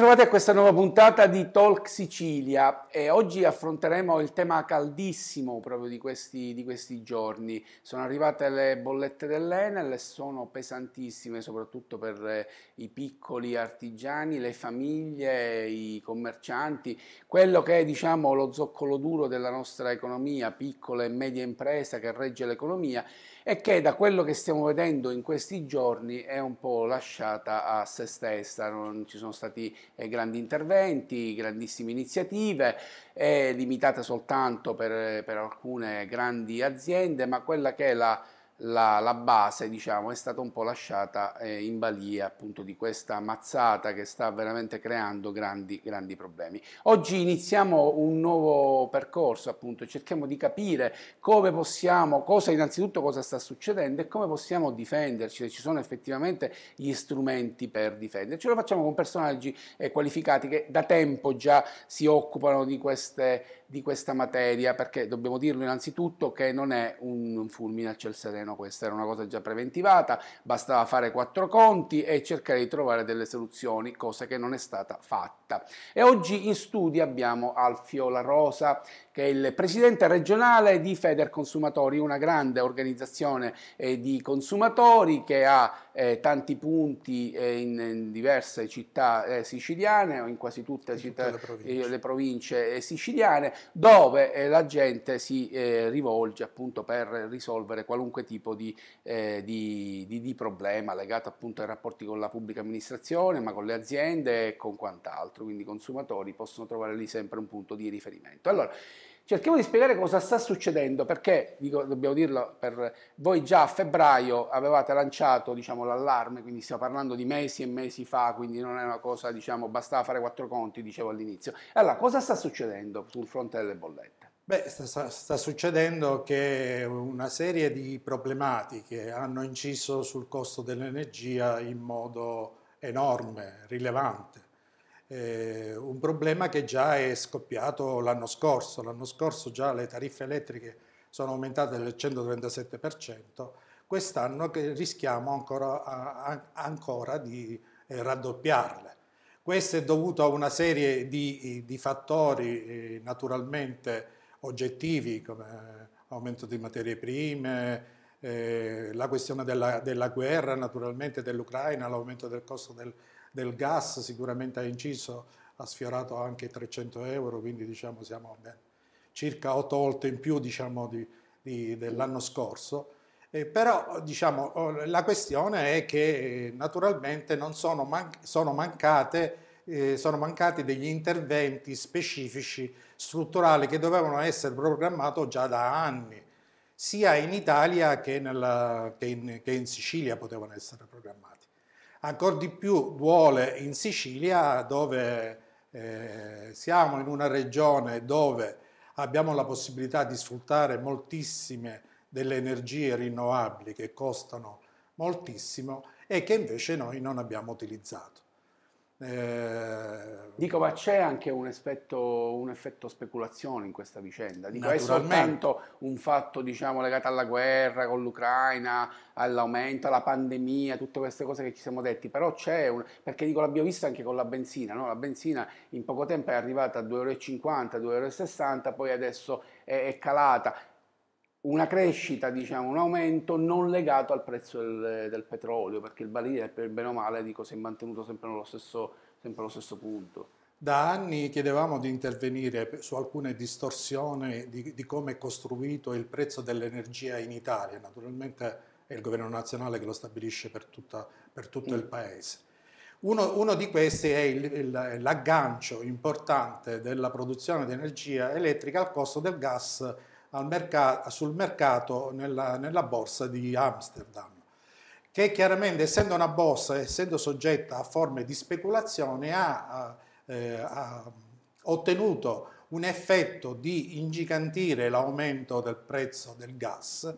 ritrovati a questa nuova puntata di Talk Sicilia e oggi affronteremo il tema caldissimo proprio di questi, di questi giorni. Sono arrivate le bollette dell'Enel, sono pesantissime soprattutto per eh, i piccoli artigiani, le famiglie, i commercianti, quello che è diciamo, lo zoccolo duro della nostra economia, piccola e media impresa che regge l'economia e che da quello che stiamo vedendo in questi giorni è un po' lasciata a se stessa, non ci sono stati eh, grandi interventi, grandissime iniziative, è limitata soltanto per, per alcune grandi aziende, ma quella che è la la, la base diciamo, è stata un po' lasciata eh, in balia appunto di questa mazzata che sta veramente creando grandi, grandi problemi. Oggi iniziamo un nuovo percorso appunto, cerchiamo di capire come possiamo, cosa innanzitutto cosa sta succedendo e come possiamo difenderci, se ci sono effettivamente gli strumenti per difenderci. Lo facciamo con personaggi eh, qualificati che da tempo già si occupano di queste di questa materia, perché dobbiamo dirlo innanzitutto che non è un fulmine a ciel sereno, questa era una cosa già preventivata, bastava fare quattro conti e cercare di trovare delle soluzioni, cosa che non è stata fatta. E oggi in studio abbiamo Alfio La Rosa, che è il presidente regionale di Feder Consumatori, una grande organizzazione eh, di consumatori che ha eh, tanti punti eh, in, in, diverse città eh, siciliane o in quasi tutte, in città, tutte le, province. Eh, le, province. Eh, siciliane dove eh, la gente si rivolge appunto per risolvere qualunque tipo di, di, di, di, problema legato appunto ai rapporti con la pubblica amministrazione ma con le aziende e con quant'altro quindi i consumatori possono trovare lì sempre un punto di riferimento allora, Cerchiamo di spiegare cosa sta succedendo, perché, dico, dobbiamo dirlo, per voi già a febbraio avevate lanciato diciamo, l'allarme, quindi stiamo parlando di mesi e mesi fa, quindi non è una cosa, diciamo, bastava fare quattro conti, dicevo all'inizio. Allora, cosa sta succedendo sul fronte delle bollette? Beh, sta, sta succedendo che una serie di problematiche hanno inciso sul costo dell'energia in modo enorme, rilevante eh, un problema che già è scoppiato l'anno scorso. L'anno scorso già le tariffe elettriche sono aumentate del 137%, quest'anno rischiamo ancora, ancora di eh, raddoppiarle. Questo è dovuto a una serie di, di fattori eh, naturalmente oggettivi come eh, aumento di materie prime, eh, la questione della, della guerra naturalmente dell'Ucraina, l'aumento del costo del, del gas sicuramente ha inciso, ha sfiorato anche 300 euro, quindi diciamo siamo ben, circa 8 volte in più diciamo, di, di, dell'anno scorso. Eh, però diciamo, oh, la questione è che eh, naturalmente sono, man- sono, mancate, eh, sono, mancati degli interventi specifici strutturali che dovevano essere programmati già da anni, sia in Italia che, nella, che, in, che in Sicilia potevano essere programmati. Ancora di più duole in Sicilia dove eh, siamo in una regione dove abbiamo la possibilità di sfruttare moltissime delle energie rinnovabili che costano moltissimo e che invece noi non abbiamo utilizzato. Eh, dico, ma c'è anche un, aspetto, un effetto speculazione in questa vicenda. Dico, è soltanto un fatto diciamo, legato alla guerra con l'Ucraina, all'aumento, alla pandemia, tutte queste cose che ci siamo detti. Però c'è un. perché dico, l'abbiamo visto anche con la benzina. No? La benzina in poco tempo è arrivata a 2,50 euro, 2,60 euro, poi adesso è, è calata una crescita, diciamo, un aumento non legato al prezzo del, del petrolio, perché il barile per bene o male dico, si è mantenuto sempre nello stesso, sempre allo stesso punto. Da anni chiedevamo di intervenire su alcune distorsioni di, di come è costruito il prezzo dell'energia in Italia, naturalmente è il governo nazionale che lo stabilisce per, tutta, per tutto il mm. paese. Uno, uno, di questi è l'aggancio importante della produzione di energia elettrica al costo del gas mercato, sul mercato nella, nella borsa di Amsterdam che chiaramente essendo una borsa, essendo soggetta a forme di speculazione, ha, eh, ha ottenuto un effetto di ingigantire l'aumento del prezzo del gas.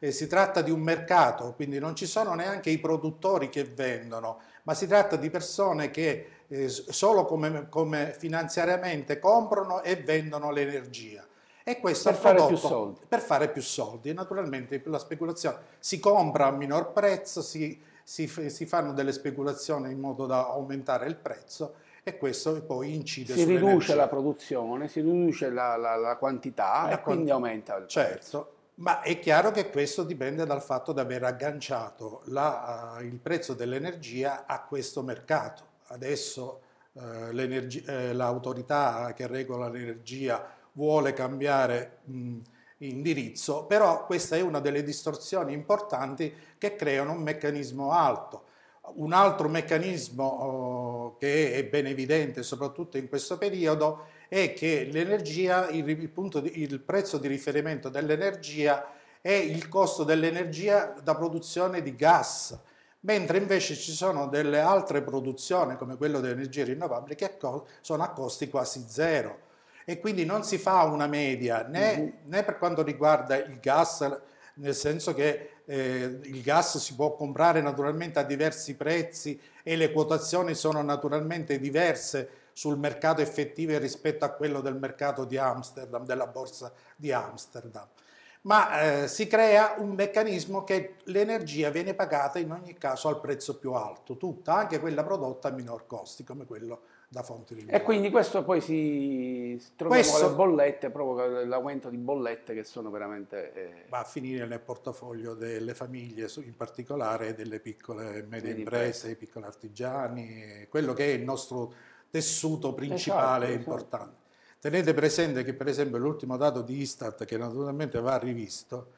Eh, si tratta di un mercato, quindi non ci sono neanche i produttori che vendono, ma si tratta di persone che eh, solo come, come finanziariamente comprano e vendono l'energia e questo per fare più soldi. per fare più soldi. Naturalmente la speculazione si compra a minor prezzo, si, si, si, fanno delle speculazioni in modo da aumentare il prezzo e questo poi incide si Si riduce la produzione, si riduce la, la, la quantità la e quindi aumenta il prezzo. Certo. Ma è chiaro che questo dipende dal fatto di aver agganciato la, uh, il prezzo dell'energia a questo mercato. Adesso uh, l'autorità che regola l'energia vuole cambiare mh, indirizzo, però questa è una delle distorsioni importanti che creano un meccanismo alto. Un altro meccanismo eh, che è ben evidente soprattutto in questo periodo è che l'energia, il, il, di, il prezzo di riferimento dell'energia è il costo dell'energia da produzione di gas, mentre invece ci sono delle altre produzioni come quella delle energie rinnovabili che sono a costi quasi zero e quindi non si fa una media né, mm-hmm. né per quanto riguarda il gas, nel senso che eh, il gas si può comprare naturalmente a diversi prezzi e le quotazioni sono naturalmente diverse sul mercato effettivo rispetto a quello del mercato di Amsterdam, della borsa di Amsterdam. Ma eh, si crea un meccanismo che l'energia viene pagata in ogni caso al prezzo più alto, tutta, anche quella prodotta a minor costi, come quello da fonti rinnovabili. E quindi questo poi si trova questo... con le bollette, provoca l'aumento di bollette che sono veramente... Eh... Va a finire nel portafoglio delle famiglie, in particolare delle piccole e medie imprese, dei piccoli artigiani, quello che è il nostro tessuto esatto, principale esatto, e importante. Esatto. Tenete presente che per esempio l'ultimo dato di Istat, che naturalmente va rivisto,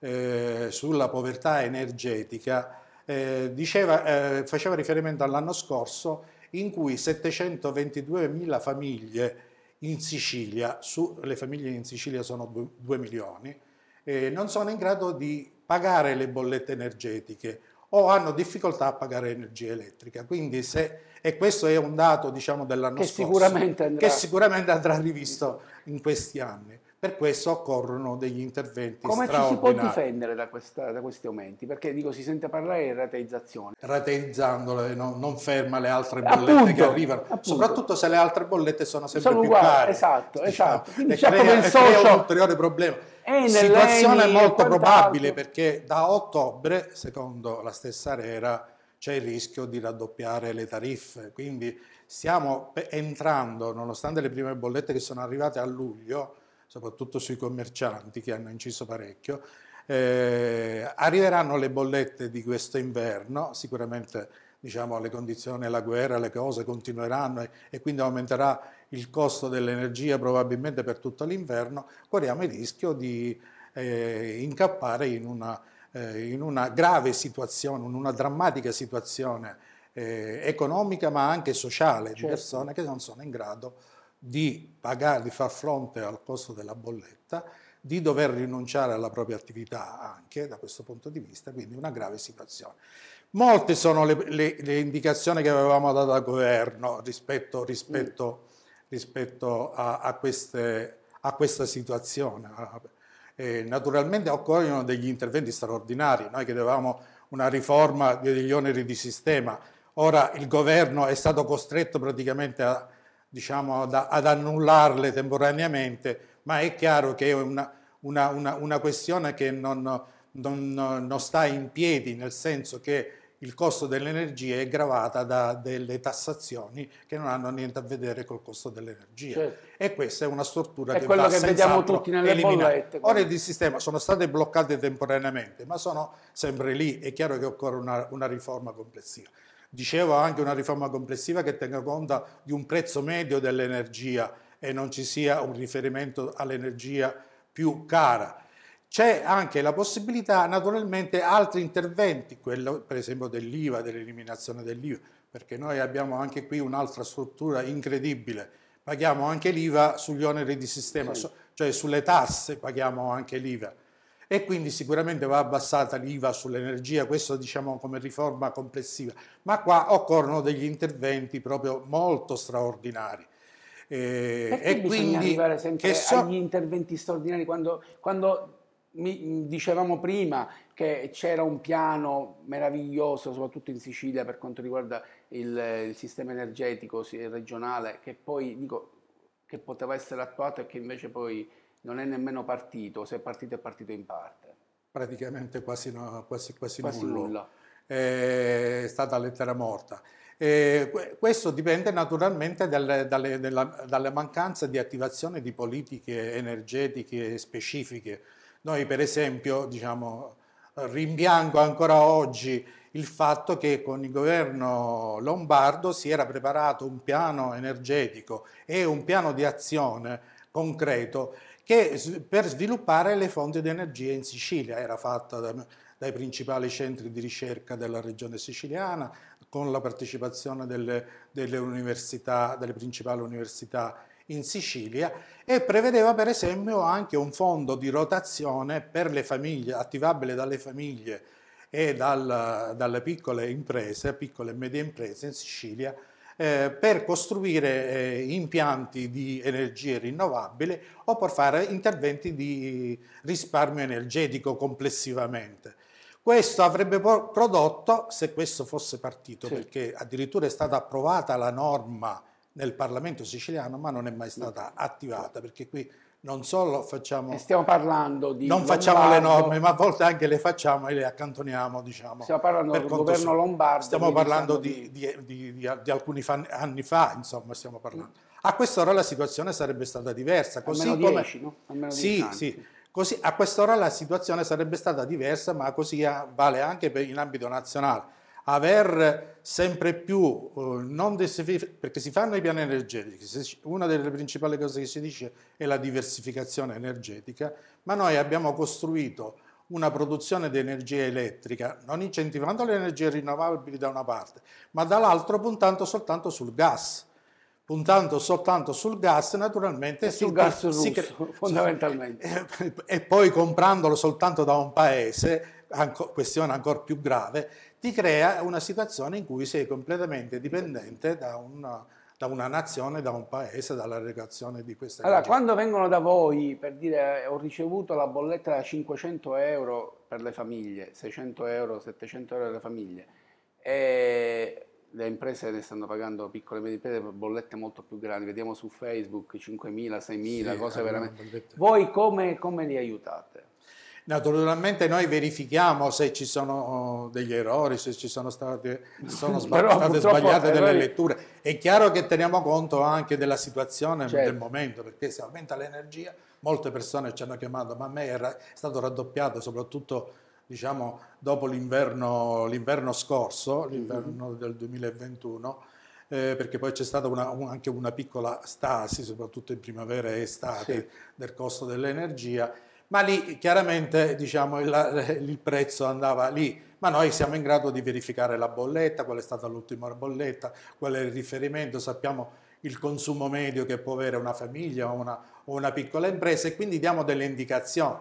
eh, sulla povertà energetica, eh, diceva, eh, faceva riferimento all'anno scorso in cui 722.000 famiglie in Sicilia, su, le famiglie in Sicilia sono 2, 2 milioni, eh, non sono in grado di pagare le bollette energetiche o hanno difficoltà a pagare energia elettrica. Quindi se, e questo è un dato diciamo, dell'anno che scorso sicuramente andrà. che sicuramente andrà rivisto in questi anni. Per questo occorrono degli interventi Come straordinari. Come ci si può difendere da, questa, da, questi aumenti? Perché dico, si sente parlare di rateizzazione. Rateizzandole no, non ferma le altre bollette appunto, che arrivano, appunto. soprattutto se le altre bollette sono sempre sono più uguali, care. Esatto, diciamo, esatto. E diciamo crea, crea un ulteriore problema. Enel, Situazione molto probabile perché da ottobre, secondo la stessa Rera, c'è il rischio di raddoppiare le tariffe. Quindi stiamo entrando, nonostante le prime bollette che sono arrivate a luglio, soprattutto sui commercianti che hanno inciso parecchio. Eh, arriveranno le bollette di questo inverno, sicuramente diciamo, le condizioni, la guerra, le cose continueranno e, e quindi aumenterà il costo dell'energia probabilmente per tutto l'inverno, corriamo il rischio di eh, incappare in una, eh, in una, grave situazione, in una drammatica situazione eh, economica ma anche sociale certo. di persone che non sono in grado di pagare, di far fronte al costo della bolletta, di dover rinunciare alla propria attività anche da questo punto di vista, quindi una grave situazione. Molte sono le, le, le indicazioni che avevamo dato al governo rispetto, rispetto, rispetto a, a, queste, a, questa situazione. E naturalmente occorrono degli interventi straordinari, noi chiedevamo una riforma degli oneri di sistema, ora il governo è stato costretto praticamente a, diciamo, ad, ad, annullarle temporaneamente, ma è chiaro che è una, una, una, una questione che non, non, non, sta in piedi, nel senso che il costo dell'energia è gravata da delle tassazioni che non hanno niente a vedere col costo dell'energia. Certo. E questa è una struttura è che va che vediamo tutti nelle eliminata. bollette. Quindi. Ore di sistema sono state bloccate temporaneamente, ma sono sempre lì. È chiaro che occorre una, una riforma complessiva dicevo anche una riforma complessiva che tenga conto di un prezzo medio dell'energia e non ci sia un riferimento all'energia più cara. C'è anche la possibilità, naturalmente, altri interventi, quello per esempio dell'IVA, dell'eliminazione dell'IVA, perché noi abbiamo anche qui un'altra struttura incredibile. Paghiamo anche l'IVA sugli oneri di sistema, cioè sulle tasse paghiamo anche l'IVA e quindi sicuramente va abbassata l'IVA sull'energia, questo diciamo come riforma complessiva, ma qua occorrono degli interventi proprio molto straordinari. Eh, e quindi arrivare sempre so... agli interventi straordinari quando, quando mi dicevamo prima che c'era un piano meraviglioso, soprattutto in Sicilia, per quanto riguarda il, il sistema energetico regionale, che poi dico che poteva essere attuato e che invece poi non è nemmeno partito, se è partito è partito in parte. Praticamente quasi, no, quasi, quasi, quasi nulla. nulla. Eh, è stata lettera morta. Eh, e questo dipende naturalmente dalle, dalle, dalla, dalla, mancanza di attivazione di politiche energetiche specifiche. Noi per esempio diciamo, rimpiango ancora oggi il fatto che con il governo lombardo si era preparato un piano energetico e un piano di azione concreto che per sviluppare le fonti di energia in Sicilia, era fatta da, dai principali centri di ricerca della regione siciliana, con la partecipazione delle, delle, università, delle principali università in Sicilia e prevedeva per esempio anche un fondo di rotazione per le famiglie, attivabile dalle famiglie e dal, dalle piccole imprese, piccole e medie imprese in Sicilia, eh, per costruire eh, impianti di energie rinnovabili o per fare interventi di risparmio energetico complessivamente. Questo avrebbe prodotto, se questo fosse partito, sì. perché addirittura è stata approvata la norma nel Parlamento siciliano, ma non è mai stata attivata, perché qui non solo facciamo... E stiamo parlando di... Non Lombardo, facciamo le norme, ma a volte anche le facciamo e le accantoniamo, diciamo. Stiamo parlando del governo su. lombardo. Stiamo parlando di, di, di, di alcuni fan, anni fa, insomma, stiamo parlando. A quest'ora la situazione sarebbe stata diversa. Così Almeno come... 10, no? Almeno sì, sì. Così, a quest'ora la situazione sarebbe stata diversa, ma così eh, vale anche per, in ambito nazionale aver sempre più, eh, desif- perché si fanno i piani energetici, una delle principali cose che si dice è la diversificazione energetica, ma noi abbiamo costruito una produzione di energia elettrica, non incentivando le energie rinnovabili da una parte, ma dall'altro puntando soltanto sul gas. Puntando soltanto sul gas, naturalmente. E sul si, gas russo, cre- fondamentalmente. E, e poi comprandolo soltanto da un paese, anco, questione ancora più grave, ti crea una situazione in cui sei completamente dipendente da una, da una nazione, da un paese, dalla regazione di queste Allora, cose. quando vengono da voi per dire ho ricevuto la bolletta da 500 euro per le famiglie, 600 euro, 700 euro per le famiglie, e le imprese ne stanno pagando piccole e medie imprese bollette molto più grandi, vediamo su Facebook 5.000, 6.000, sì, cose eh, veramente... Voi come, come li aiutate? Naturalmente noi verifichiamo se ci sono oh, degli errori, se ci sono state, sono sbagliate, sbagliate delle errori... letture. È chiaro che teniamo conto anche della situazione certo. del momento, perché se aumenta l'energia, molte persone ci hanno chiamato, ma a me è stato raddoppiato soprattutto diciamo, dopo l'inverno, l'inverno scorso, mhm. l'inverno mm-hmm. del 2021. Eh, perché poi c'è stata una, un, anche una piccola stasi, soprattutto in primavera e estate, sì. del costo dell'energia ma lì chiaramente diciamo, il, il, prezzo andava lì, ma noi siamo in grado di verificare la bolletta, qual è stata l'ultima bolletta, qual è il riferimento, sappiamo il consumo medio che può avere una famiglia o una, o una piccola impresa e quindi diamo delle indicazioni.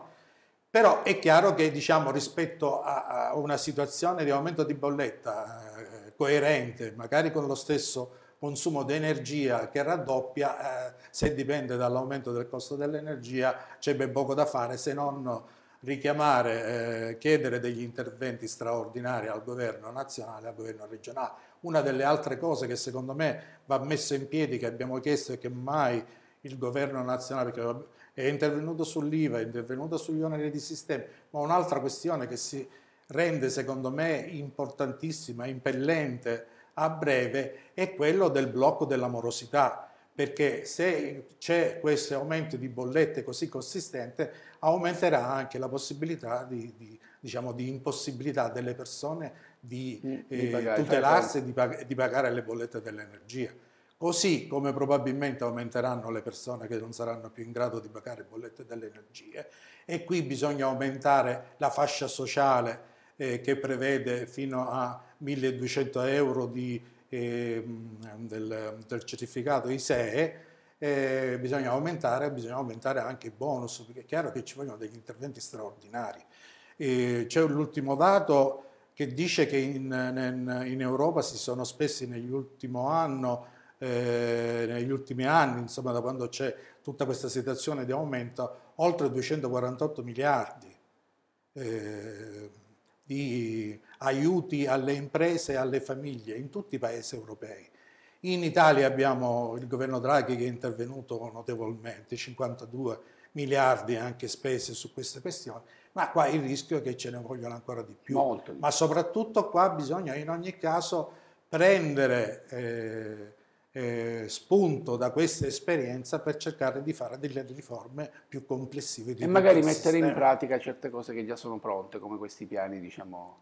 Però è chiaro che diciamo, rispetto a, a una situazione di aumento di bolletta eh, coerente, magari con lo stesso consumo di energia che raddoppia, eh, se dipende dall'aumento del costo dell'energia c'è ben poco da fare se non richiamare, eh, chiedere degli interventi straordinari al governo nazionale e al governo regionale. Una delle altre cose che secondo me va messa in piedi, che abbiamo chiesto è che mai il governo nazionale, perché è intervenuto sull'IVA, è intervenuto sugli oneri di sistema, ma un'altra questione che si rende secondo me importantissima, impellente a breve è quello del blocco dell'amorosità, perché se c'è questo aumento di bollette così consistente, aumenterà anche la possibilità di, di, diciamo, di impossibilità delle persone di, eh, certo. di tutelarsi e pag di pagare le bollette dell'energia. Così come probabilmente aumenteranno le persone che non saranno più in grado di pagare bollette dell'energia. E qui bisogna aumentare la fascia sociale eh, che prevede fino a 1200 euro di, eh, del, del, certificato ISEE, eh, bisogna, aumentare, bisogna aumentare anche i bonus, perché è chiaro che ci vogliono degli interventi straordinari. Eh, c'è l'ultimo dato che dice che in, in, in, Europa si sono spesi negli, anno, eh, negli ultimi anni, insomma da quando c'è tutta questa situazione di aumento, oltre 248 miliardi eh, di aiuti alle imprese e alle famiglie in tutti i paesi europei. In Italia abbiamo il governo Draghi che è intervenuto notevolmente, 52 miliardi anche spese su queste questioni, ma qua il rischio è che ce ne vogliono ancora di più. Molto. Ma soprattutto qua bisogna in ogni caso prendere eh, eh, spunto da questa esperienza per cercare di fare delle riforme più complessive. e magari mettere sistema. in pratica certe cose che già sono pronte, come questi piani, diciamo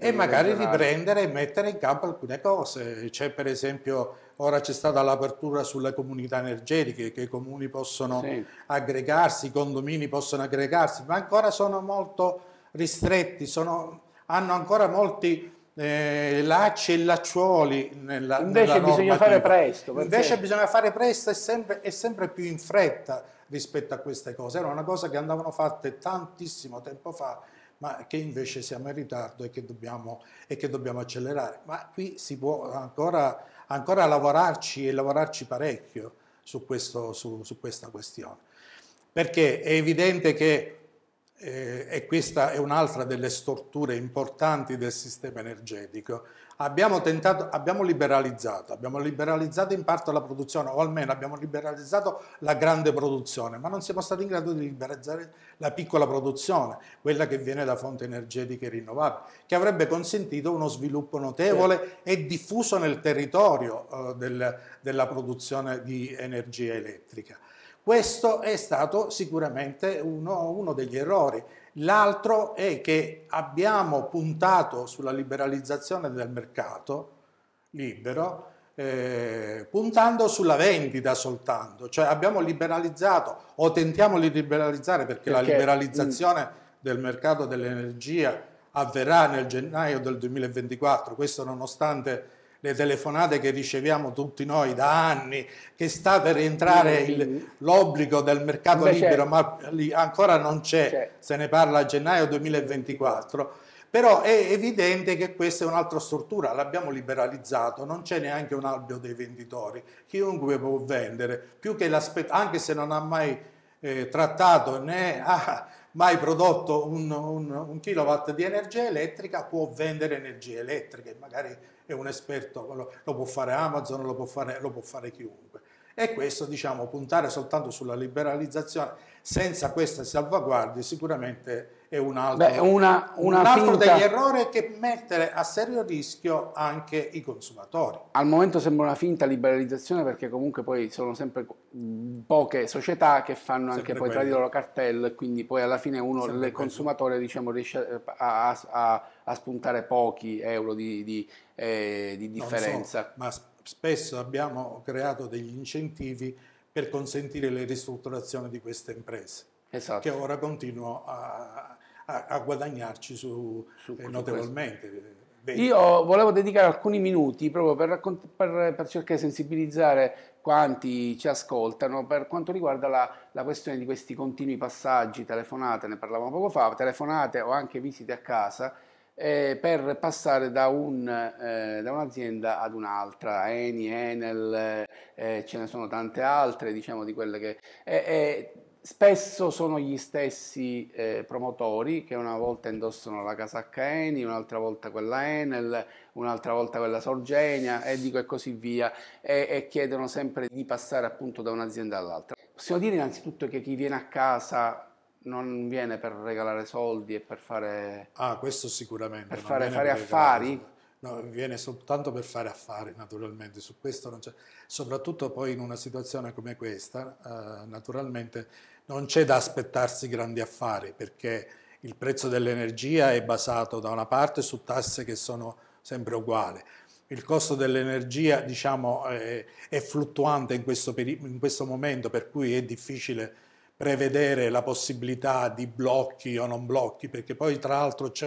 e magari riprendere e mettere in campo alcune cose. C'è per esempio, ora c'è stata l'apertura sulle comunità energetiche, che i comuni possono sì. aggregarsi, i condomini possono aggregarsi, ma ancora sono molto ristretti, sono, hanno ancora molti eh, lacci e lacciuoli nella, Invece nella bisogna fare presto. Perché... Invece certo. bisogna fare presto e sempre, e sempre più in fretta rispetto a queste cose. Era una cosa che andavano fatte tantissimo tempo fa ma che invece siamo in ritardo e che dobbiamo, e che dobbiamo accelerare. Ma qui si può ancora, ancora lavorarci e lavorarci parecchio su, questo, su, su questa questione, perché è evidente che eh, e questa è un'altra delle storture importanti del sistema energetico. Abbiamo, tentato, abbiamo liberalizzato, abbiamo liberalizzato in parte la produzione, o almeno abbiamo liberalizzato la grande produzione, ma non siamo stati in grado di liberalizzare la piccola produzione, quella che viene da fonti energetiche rinnovabili, che avrebbe consentito uno sviluppo notevole e diffuso nel territorio eh, del, della produzione di energia elettrica. Questo è stato sicuramente uno, uno degli errori. L'altro è che abbiamo puntato sulla liberalizzazione del mercato libero, eh, puntando sulla vendita soltanto, cioè abbiamo liberalizzato o tentiamo di liberalizzare perché, perché la mm, liberalizzazione mh. del mercato dell'energia avverrà nel gennaio del 2024, questo nonostante le telefonate che riceviamo tutti noi da anni, che sta per entrare il, l'obbligo del mercato Beh, libero, c'è. Certo. ma ancora non c'è, c'è, certo. se ne parla a gennaio 2024. Però è evidente che questa è un'altra struttura, l'abbiamo liberalizzato, non c'è neanche un albio dei venditori, chiunque può vendere, più che anche se non ha mai eh, trattato né ha mai prodotto un, un, un, kilowatt di energia elettrica può vendere energie elettriche, magari è un esperto, lo, lo può fare Amazon, lo può fare, lo può fare chiunque. E questo, diciamo, puntare soltanto sulla liberalizzazione senza queste salvaguardie sicuramente è un altro, Beh, una, una un altro degli errori che mettere a serio rischio anche i consumatori. Al momento sembra una finta liberalizzazione perché comunque poi sono sempre poche società che fanno sempre anche poi quello. tra di loro cartello e quindi poi alla fine uno, il consumatore diciamo, riesce a, a, a, a, spuntare pochi euro di, di, eh, di differenza. So, ma spesso abbiamo creato degli incentivi per consentire le ristrutturazioni di queste imprese. Esatto. che ora continuo a, a, guadagnarci su, su eh, notevolmente. Io volevo dedicare alcuni minuti proprio per, raccont- per, per, cercare di sensibilizzare quanti ci ascoltano per quanto riguarda la, la, questione di questi continui passaggi, telefonate, ne parlavamo poco fa, telefonate o anche visite a casa eh, per passare da, un, eh, da, un'azienda ad un'altra, Eni, Enel, eh, ce ne sono tante altre, diciamo di quelle che... Eh, eh, Spesso sono gli stessi eh, promotori che una volta indossano la casacca Eni, un'altra volta quella Enel, un'altra volta quella Sorgenia e dico e così via e, e chiedono sempre di passare appunto da un'azienda all'altra. Possiamo dire innanzitutto che chi viene a casa non viene per regalare soldi e per fare... Ah, questo sicuramente. Per fare, fare per affari? No, viene soltanto per fare affari, naturalmente, su questo non c'è... Soprattutto poi in una situazione come questa, eh, naturalmente non c'è da aspettarsi grandi affari perché il prezzo dell'energia è basato da una parte su tasse che sono sempre uguali. Il costo dell'energia diciamo, eh, è, fluttuante in questo, in questo momento per cui è difficile prevedere la possibilità di blocchi o non blocchi, perché poi tra l'altro c'è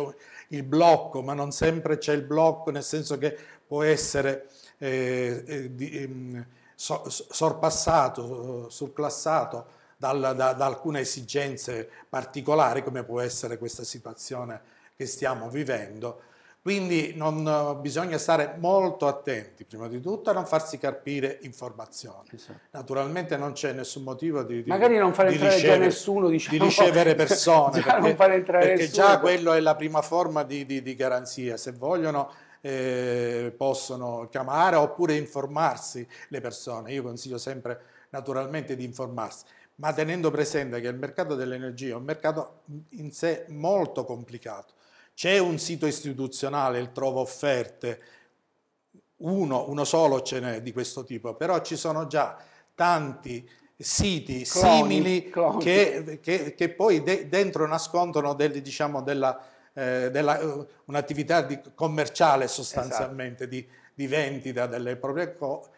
il blocco, ma non sempre c'è il blocco, nel senso che può essere eh, eh di, ehm, so, sorpassato, surclassato dal, da, da alcune esigenze particolari come può essere questa situazione che stiamo vivendo. Quindi non, bisogna stare molto attenti, prima di tutto, a non farsi carpire informazioni. Esatto. Naturalmente non c'è nessun motivo di, di Magari non fare entrare ricevere, già nessuno, diciamo. Di ricevere persone, già perché, perché nessuno, già quello è la prima forma di, di, di garanzia. Se vogliono eh, possono chiamare oppure informarsi le persone. Io consiglio sempre naturalmente di informarsi ma tenendo presente che il mercato dell'energia è un mercato in sé molto complicato. C'è un sito istituzionale, il Trovo Offerte, uno, uno solo ce n'è di questo tipo, però ci sono già tanti siti cloni, simili cloni. Che, che, che, poi de, dentro nascondono del, diciamo, della, eh, della, eh, un'attività di, commerciale sostanzialmente, esatto. di, di, vendita delle proprie,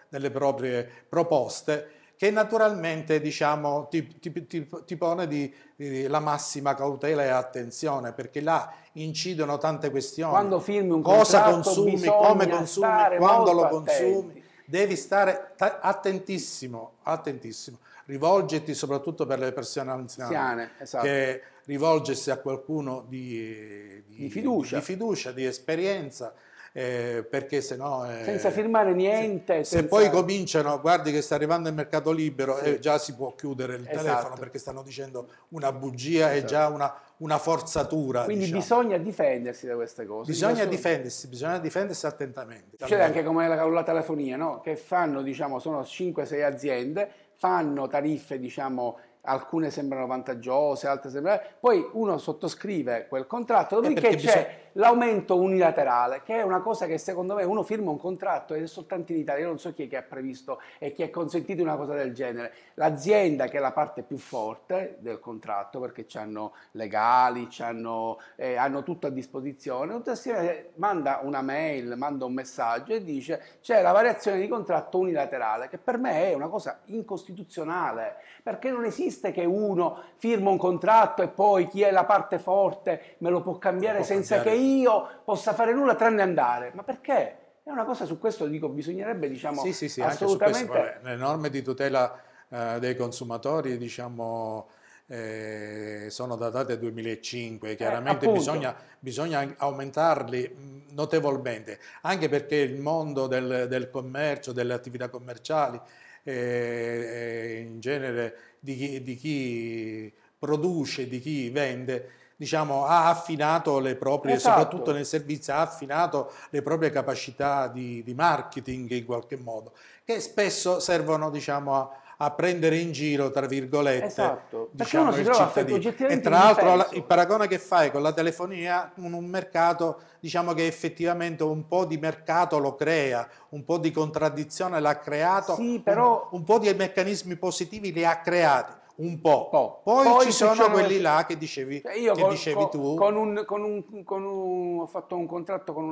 delle proprie proposte che naturalmente diciamo, ti, ti, ti, ti, pone di, di, la massima cautela e attenzione, perché là incidono tante questioni. Quando firmi un Cosa consumi, come consumi, quando lo consumi. Attenti. Devi stare attentissimo, attentissimo. Rivolgiti soprattutto per le persone anziane, Siane, esatto. che rivolgersi a qualcuno di, di, di fiducia. di fiducia, di esperienza, eh, perché se no... Eh, senza firmare niente. Se, senza... poi cominciano, guardi che sta arrivando il mercato libero sì. e eh, già si può chiudere il esatto. telefono perché stanno dicendo una bugia esatto. e già esatto. una, una forzatura. Quindi diciamo. bisogna difendersi da queste cose. Bisogna Dico difendersi, bisogna difendersi attentamente. C'è allora. anche come la, la telefonia, no? che fanno, diciamo, sono 5-6 aziende, fanno tariffe, diciamo, alcune sembrano vantaggiose, altre sembrano... Poi uno sottoscrive quel contratto, eh, dopodiché c'è l'aumento unilaterale, che è una cosa che secondo me uno firma un contratto ed è soltanto in Italia, io non so chi è che ha previsto e chi è consentito una cosa del genere. L'azienda che è la parte più forte del contratto, perché hanno legali, hanno, eh, hanno tutto a disposizione, tutto assieme eh, manda una mail, manda un messaggio e dice c'è la variazione di contratto unilaterale, che per me è una cosa incostituzionale, perché non esiste che uno firma un contratto e poi chi è la parte forte me lo può cambiare lo può senza cambiare. che io possa fare nulla tranne andare. Ma perché? È una cosa su questo dico, bisognerebbe diciamo sì, sì, sì, assolutamente... Questo, le norme di tutela eh, dei consumatori, diciamo... Eh, sono datate 2005, eh, chiaramente eh, bisogna, bisogna, aumentarli mm, notevolmente, anche perché il mondo del, del commercio, delle attività commerciali, eh, eh in genere di chi, di chi produce, di chi vende, diciamo, ha affinato le proprie, esatto. soprattutto nel servizio, ha affinato le proprie capacità di, di marketing in qualche modo, che spesso servono diciamo, a, a prendere in giro, tra virgolette, esatto. diciamo, il cittadino. E tra l'altro il paragone che fai con la telefonia, un, un mercato diciamo che effettivamente un po' di mercato lo crea, un po' di contraddizione l'ha creato, sì, però... un, un po' di meccanismi positivi li ha creati un po'. po'. Poi, Poi, ci sono, quelli le... là che dicevi, cioè, che con, dicevi con, tu. Con un, un, un, ho fatto un contratto con,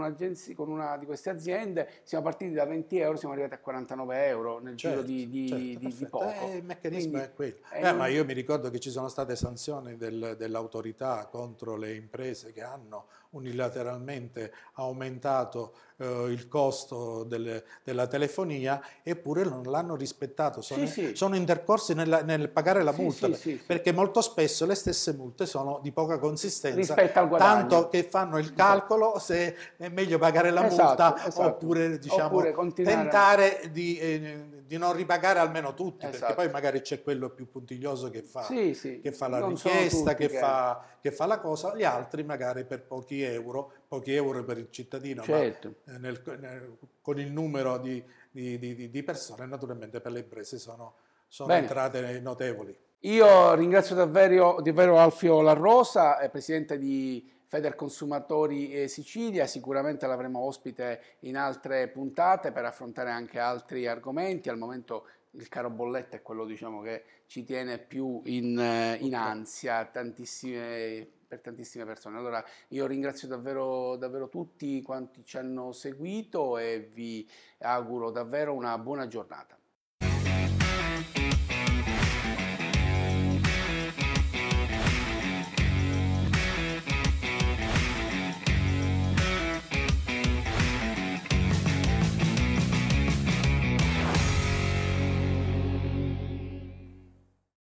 con, una di queste aziende, siamo partiti da 20 euro, siamo arrivati a 49 euro nel certo, giro di, di, certo, di, di poco. Eh, il meccanismo Quindi, è quello. È eh, Ma io mi ricordo che ci sono state sanzioni del, dell'autorità contro le imprese che hanno unilateralmente aumentato eh, il costo delle, della telefonia, eppure non l'hanno rispettato, sono, sì, sì. sono intercorsi nella, nel pagare la multa, perché molto spesso le stesse multe sono di poca consistenza, tanto che fanno il calcolo se è meglio pagare la esatto, multa esatto. oppure, diciamo, oppure tentare di, eh, di, non ripagare almeno tutti, esatto. perché poi magari c'è quello più puntiglioso che fa, che fa la non richiesta, che, che... Fa, che fa la cosa, gli altri magari per pochi euro pochi euro per il cittadino, certo. ma eh, nel, nel, con il numero di, di, di, di, persone naturalmente per le imprese sono, sono entrate notevoli. Io ringrazio davvero, davvero Alfio Larrosa, eh, presidente di Feder Consumatori Sicilia, sicuramente l'avremo ospite in altre puntate per affrontare anche altri argomenti. Al momento il caro bolletta è quello diciamo, che ci tiene più in, eh, in ansia tantissime, per tantissime persone. Allora io ringrazio davvero, davvero tutti quanti ci hanno seguito e vi auguro davvero una buona giornata.